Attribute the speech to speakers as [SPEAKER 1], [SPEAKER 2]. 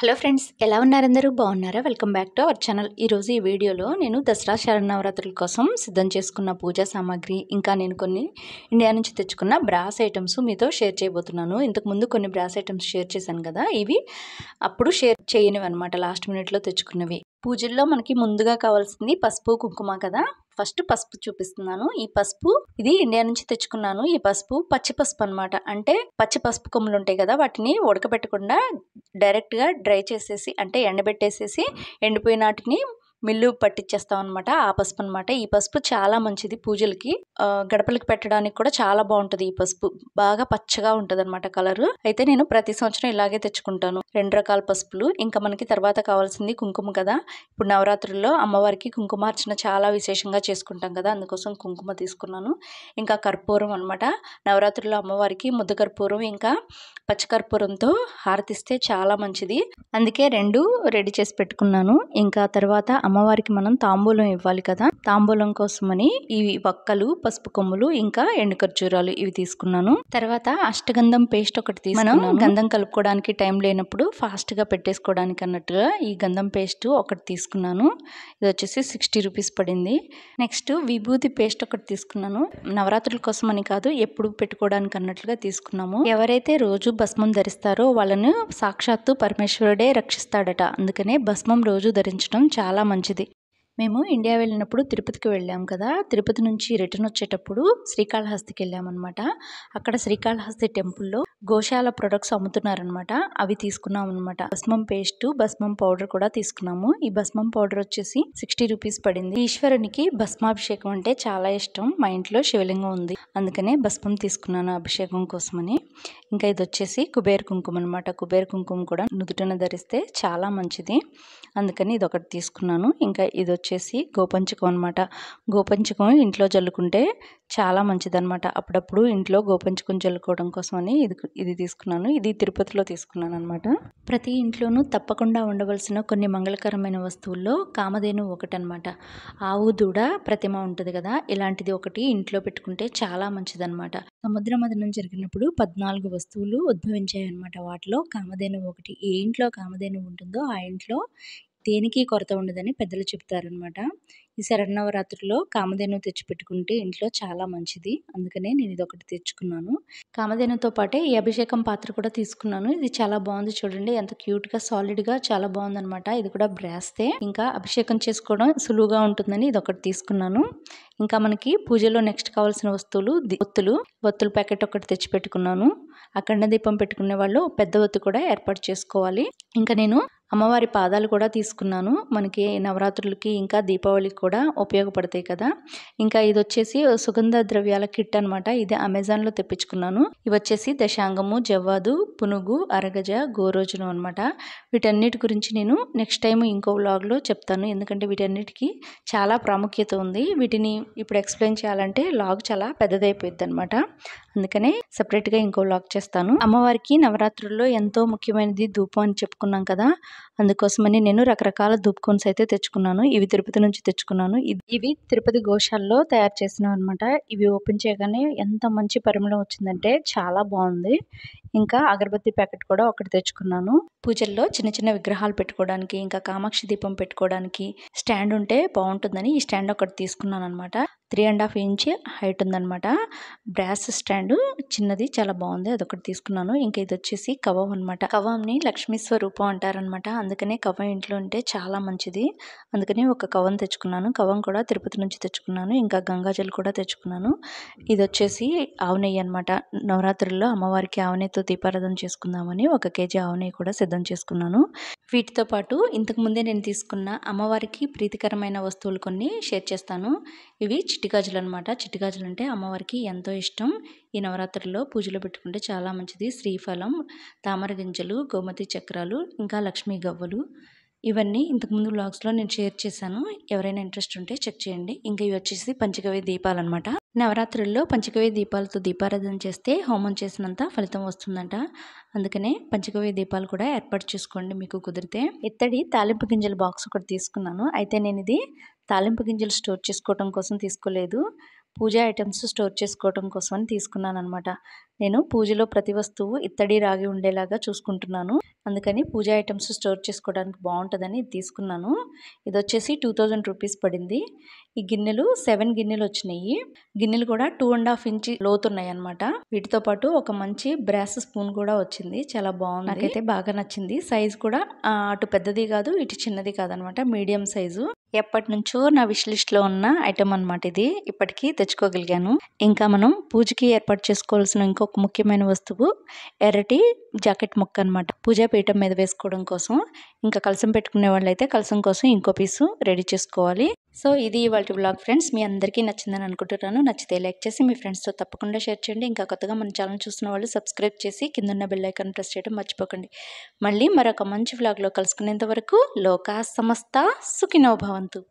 [SPEAKER 1] hello friends ఎలా ఉన్నారందరూ బాగున్నారా welcome back to our channel ఈరోజు ఈ వీడియోలో నేను దసరా శరణవరాత్రుల కోసం సిద్ధం చేసుకున్న పూజా సామాగ్రి ఇంకా నేను కొన్ని ఇండియా నుంచి తెచ్చుకున్న బ్రాస్ ఐటమ్స్ మీతో షేర్ చేయబోతున్నాను ఇంతకుముందు కొన్ని బ్రాస్ ఐటమ్స్ షేర్ చేశాను కదా ఇవి అప్పుడు షేర్ చేయనివి అనమాట లాస్ట్ మినిట్లో తెచ్చుకున్నవి పూజల్లో మనకి ముందుగా కావాల్సింది పసుపు కుంకుమ కదా ఫస్ట్ పసుపు చూపిస్తున్నాను ఈ పసుపు ఇది ఇండియా నుంచి తెచ్చుకున్నాను ఈ పసుపు పచ్చి పసుపు అనమాట అంటే పచ్చి పసుపు కొమ్ములు ఉంటాయి కదా వాటిని ఉడకబెట్టకుండా డైరెక్ట్గా డ్రై చేసేసి అంటే ఎండబెట్టేసేసి ఎండిపోయినాటిని మిల్లు పట్టించేస్తాం అనమాట ఆ పసుపు అనమాట ఈ పసుపు చాలా మంచిది పూజలకి గడపలకి పెట్టడానికి కూడా చాలా బాగుంటుంది ఈ పసుపు బాగా పచ్చగా ఉంటుంది అనమాట కలర్ అయితే నేను ప్రతి సంవత్సరం ఇలాగే తెచ్చుకుంటాను రెండు రకాల పసుపులు ఇంకా మనకి తర్వాత కావాల్సింది కుంకుమ కదా ఇప్పుడు నవరాత్రుల్లో అమ్మవారికి కుంకుమార్చన చాలా విశేషంగా చేసుకుంటాం కదా అందుకోసం కుంకుమ తీసుకున్నాను ఇంకా కర్పూరం అనమాట నవరాత్రుల్లో అమ్మవారికి ముద్ద కర్పూరం ఇంకా పచ్చకర్పూరంతో హారతిస్తే చాలా మంచిది అందుకే రెండు రెడీ చేసి పెట్టుకున్నాను ఇంకా తర్వాత అమ్మవారికి మనం తాంబూలం ఇవ్వాలి కదా తాంబూలం కోసమని ఇవి వక్కలు పసుపు కొమ్ములు ఇంకా ఎండు ఖర్జూరాలు ఇవి తీసుకున్నాను తర్వాత అష్టగంధం పేస్ట్ ఒకటి తీసుకున్నాను గంధం కలుపుకోవడానికి టైం లేనప్పుడు ఫాస్ట్ గా పెట్టేసుకోవడానికి అన్నట్టుగా ఈ గంధం పేస్ట్ ఒకటి తీసుకున్నాను ఇది వచ్చేసి సిక్స్టీ రూపీస్ పడింది నెక్స్ట్ విభూతి పేస్ట్ ఒకటి తీసుకున్నాను నవరాత్రుల కోసం అని కాదు ఎప్పుడు పెట్టుకోవడానికి అన్నట్లుగా తీసుకున్నాము ఎవరైతే రోజు భస్మం ధరిస్తారో వాళ్ళను సాక్షాత్తు పరమేశ్వరుడే రక్షిస్తాడట అందుకనే భస్మం రోజు ధరించడం చాలా మంచి మంచిది మేము ఇండియా వెళ్ళినప్పుడు తిరుపతికి వెళ్ళాం కదా తిరుపతి నుంచి రిటర్న్ వచ్చేటప్పుడు శ్రీకాళహస్తికి వెళ్ళామన్నమాట అక్కడ శ్రీకాళహస్తి టెంపుల్లో గోశాల ప్రొడక్ట్స్ అమ్ముతున్నారనమాట అవి తీసుకున్నాం అనమాట భస్మం పేస్ట్ భస్మం పౌడర్ కూడా తీసుకున్నాము ఈ భస్మం పౌడర్ వచ్చేసి సిక్స్టీ రూపీస్ పడింది ఈశ్వరునికి భస్మాభిషేకం అంటే చాలా ఇష్టం మా ఇంట్లో శివలింగం ఉంది అందుకనే భస్మం తీసుకున్నాను అభిషేకం కోసమని ఇంకా ఇది వచ్చేసి కుబేర్ కుంకుమ అనమాట కుబేర్ కుంకుమ కూడా నుదుటన ధరిస్తే చాలా మంచిది అందుకని ఇది ఒకటి తీసుకున్నాను ఇంకా ఇది వచ్చేసి గోపంచకం అనమాట గోపంచకం ఇంట్లో జల్లుకుంటే చాలా అనమాట అప్పుడప్పుడు ఇంట్లో గోపంచకం జల్లుకోవడం కోసమని ఇది ఇది తీసుకున్నాను ఇది తిరుపతిలో తీసుకున్నాను అనమాట ప్రతి ఇంట్లోనూ తప్పకుండా ఉండవలసిన కొన్ని మంగళకరమైన వస్తువుల్లో కామధేను ఒకటనమాట ఆవు దూడ ప్రతిమ ఉంటుంది కదా ఇలాంటిది ఒకటి ఇంట్లో పెట్టుకుంటే చాలా మంచిదనమాట సముద్ర మదనం జరిగినప్పుడు పద్నాలుగు వస్తువులు ఉద్భవించాయి అనమాట వాటిలో కామధేను ఒకటి ఏ ఇంట్లో కామధేను ఉంటుందో ఆ ఇంట్లో దేనికి కొరత ఉండదని పెద్దలు చెప్తారనమాట ఈ శరణవరాత్రిలో కామధేను తెచ్చిపెట్టుకుంటే ఇంట్లో చాలా మంచిది అందుకనే నేను ఇది ఒకటి తెచ్చుకున్నాను కామధేనుతో పాటే ఈ అభిషేకం పాత్ర కూడా తీసుకున్నాను ఇది చాలా బాగుంది చూడండి ఎంత క్యూట్గా సాలిడ్గా చాలా బాగుందనమాట ఇది కూడా బ్రాస్తే ఇంకా అభిషేకం చేసుకోవడం సులువుగా ఉంటుందని ఇది ఒకటి తీసుకున్నాను ఇంకా మనకి పూజలో నెక్స్ట్ కావాల్సిన వస్తువులు ఒత్తులు ఒత్తుల ప్యాకెట్ ఒకటి తెచ్చి పెట్టుకున్నాను అఖండ దీపం పెట్టుకునే వాళ్ళు పెద్ద ఒత్తు కూడా ఏర్పాటు చేసుకోవాలి ఇంకా నేను అమ్మవారి పాదాలు కూడా తీసుకున్నాను మనకి నవరాత్రులకి ఇంకా దీపావళికి కూడా ఉపయోగపడతాయి కదా ఇంకా ఇది వచ్చేసి సుగంధ ద్రవ్యాల కిట్ అనమాట ఇది అమెజాన్లో తెప్పించుకున్నాను ఇవి వచ్చేసి దశాంగము జవ్వాదు పునుగు అరగజ గోరోజును అనమాట వీటన్నిటి గురించి నేను నెక్స్ట్ టైం ఇంకో వ్లాగ్లో చెప్తాను ఎందుకంటే వీటన్నిటికి చాలా ప్రాముఖ్యత ఉంది వీటిని ఇప్పుడు ఎక్స్ప్లెయిన్ చేయాలంటే లాగ్ చాలా పెద్దదైపోయింది అనమాట అందుకనే సపరేట్గా ఇంకో లాగ్ చేస్తాను అమ్మవారికి నవరాత్రుల్లో ఎంతో ముఖ్యమైనది ధూపం అని చెప్పుకున్నాం కదా అందుకోసమని నేను రకరకాల దుబ్కోన్స్ అయితే తెచ్చుకున్నాను ఇవి తిరుపతి నుంచి తెచ్చుకున్నాను ఇవి తిరుపతి గోశాలలో తయారు చేసినవి అనమాట ఇవి ఓపెన్ చేయగానే ఎంత మంచి పరిమళం వచ్చిందంటే చాలా బాగుంది ఇంకా అగరబత్తి ప్యాకెట్ కూడా ఒకటి తెచ్చుకున్నాను పూజల్లో చిన్న చిన్న విగ్రహాలు పెట్టుకోవడానికి ఇంకా కామాక్షి దీపం పెట్టుకోవడానికి స్టాండ్ ఉంటే బాగుంటుందని ఈ స్టాండ్ ఒకటి తీసుకున్నాను అనమాట three and half inch height ఉందనమాట బ్రాస్ స్టాండ్ చిన్నది చాలా బాగుంది అదొకటి తీసుకున్నాను ఇంకా ఇది వచ్చేసి కవం అనమాట కవంని లక్ష్మీ స్వరూపం అంటారనమాట అందుకనే కవం ఇంట్లో ఉంటే చాలా మంచిది అందుకని ఒక కవం తెచ్చుకున్నాను కవం కూడా తిరుపతి నుంచి తెచ్చుకున్నాను ఇంకా గంగాజలు కూడా తెచ్చుకున్నాను ఇది వచ్చేసి ఆవునెయ్యి అనమాట నవరాత్రుల్లో అమ్మవారికి ఆవునెయ్యి ఆవునెయ్యితో దీపారాధన చేసుకుందామని ఒక కేజీ ఆవునెయ్యి కూడా సిద్ధం చేసుకున్నాను వీటితో పాటు ఇంతకుముందే నేను తీసుకున్న అమ్మవారికి ప్రీతికరమైన వస్తువులు కొన్ని షేర్ చేస్తాను ఇవి చిట్టిగాజులు అనమాట చిట్టిగాజులు అంటే అమ్మవారికి ఎంతో ఇష్టం ఈ నవరాత్రుల్లో పూజలు పెట్టుకుంటే చాలా మంచిది శ్రీఫలం తామర గింజలు గోమతి చక్రాలు ఇంకా లక్ష్మీ గవ్వలు ఇవన్నీ ఇంతకుముందు బ్లాగ్స్లో నేను షేర్ చేశాను ఎవరైనా ఇంట్రెస్ట్ ఉంటే చెక్ చేయండి ఇంకా ఇవి వచ్చేసి పంచగవి దీపాలన్నమాట నవరాత్రుల్లో పంచకవ్య దీపాలతో దీపారాధన చేస్తే హోమం చేసినంత ఫలితం వస్తుందంట అందుకనే పంచకవ్య దీపాలు కూడా ఏర్పాటు చేసుకోండి మీకు కుదిరితే ఇత్తడి తాలింపు గింజల బాక్స్ ఒకటి తీసుకున్నాను అయితే నేను ఇది తాలింపు గింజలు స్టోర్ చేసుకోవడం కోసం తీసుకోలేదు పూజా ఐటమ్స్ స్టోర్ చేసుకోవడం కోసమని తీసుకున్నాను అనమాట నేను పూజలో ప్రతి వస్తువు ఇత్తడి రాగి ఉండేలాగా చూసుకుంటున్నాను అందుకని పూజా ఐటమ్స్ స్టోర్ చేసుకోవడానికి బాగుంటుందని తీసుకున్నాను ఇది వచ్చేసి టూ థౌజండ్ రూపీస్ పడింది ఈ గిన్నెలు సెవెన్ గిన్నెలు వచ్చినాయి గిన్నెలు కూడా టూ అండ్ హాఫ్ ఇంచ్ లోతున్నాయి అనమాట వీటితో పాటు ఒక మంచి బ్రాస్ స్పూన్ కూడా వచ్చింది చాలా బాగుంది నాకైతే బాగా నచ్చింది సైజ్ కూడా అటు పెద్దది కాదు ఇటు చిన్నది కాదనమాట మీడియం సైజు ఎప్పటి నుంచో నా విష్ లిస్ట్లో ఉన్న ఐటమ్ అనమాట ఇది ఇప్పటికీ తెచ్చుకోగలిగాను ఇంకా మనం పూజకి ఏర్పాటు చేసుకోవాల్సిన ఇంకొక ముఖ్యమైన వస్తువు ఎర్రటి జాకెట్ ముక్క అనమాట పూజా పీఠం మీద వేసుకోవడం కోసం ఇంకా కలసం పెట్టుకునే వాళ్ళైతే కలసం కోసం ఇంకో పీసు రెడీ చేసుకోవాలి సో ఇది ఇవాళ ఇప్పటి బ్లాగ్ ఫ్రెండ్స్ మీ అందరికీ నచ్చిందని అనుకుంటున్నాను నచ్చితే లైక్ చేసి మీ ఫ్రెండ్స్తో తప్పకుండా షేర్ చేయండి ఇంకా కొత్తగా మన ఛానల్ చూసిన వాళ్ళు సబ్స్క్రైబ్ చేసి కిందన్న బెల్లైకాన్ ప్రెస్ చేయడం మర్చిపోకండి మళ్ళీ మరొక మంచి బ్లాగ్లో కలుసుకునేంత వరకు లోకా సమస్త సుఖినోభవంతు